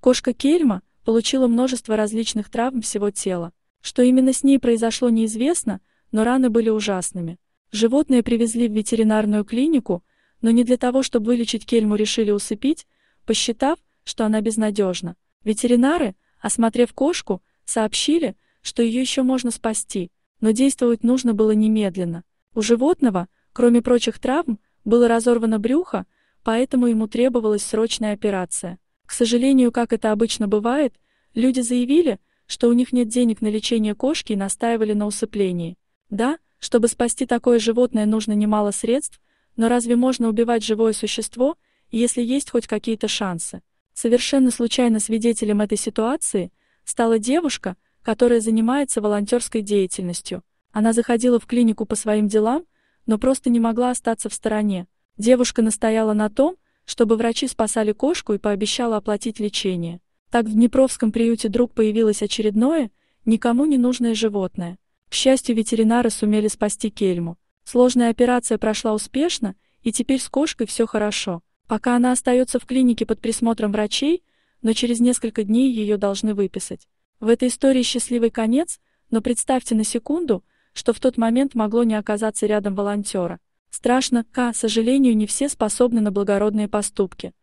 Кошка Кельма получила множество различных травм всего тела. Что именно с ней произошло неизвестно, но раны были ужасными. Животное привезли в ветеринарную клинику, но не для того, чтобы вылечить Кельму решили усыпить, посчитав, что она безнадежна. Ветеринары, осмотрев кошку, сообщили, что ее еще можно спасти – но действовать нужно было немедленно. У животного, кроме прочих травм, было разорвано брюхо, поэтому ему требовалась срочная операция. К сожалению, как это обычно бывает, люди заявили, что у них нет денег на лечение кошки и настаивали на усыплении. Да, чтобы спасти такое животное нужно немало средств, но разве можно убивать живое существо, если есть хоть какие-то шансы? Совершенно случайно свидетелем этой ситуации стала девушка, которая занимается волонтерской деятельностью. Она заходила в клинику по своим делам, но просто не могла остаться в стороне. Девушка настояла на том, чтобы врачи спасали кошку и пообещала оплатить лечение. Так в Днепровском приюте вдруг появилось очередное, никому не нужное животное. К счастью, ветеринары сумели спасти Кельму. Сложная операция прошла успешно, и теперь с кошкой все хорошо. Пока она остается в клинике под присмотром врачей, но через несколько дней ее должны выписать. В этой истории счастливый конец, но представьте на секунду, что в тот момент могло не оказаться рядом волонтера. Страшно, к сожалению, не все способны на благородные поступки.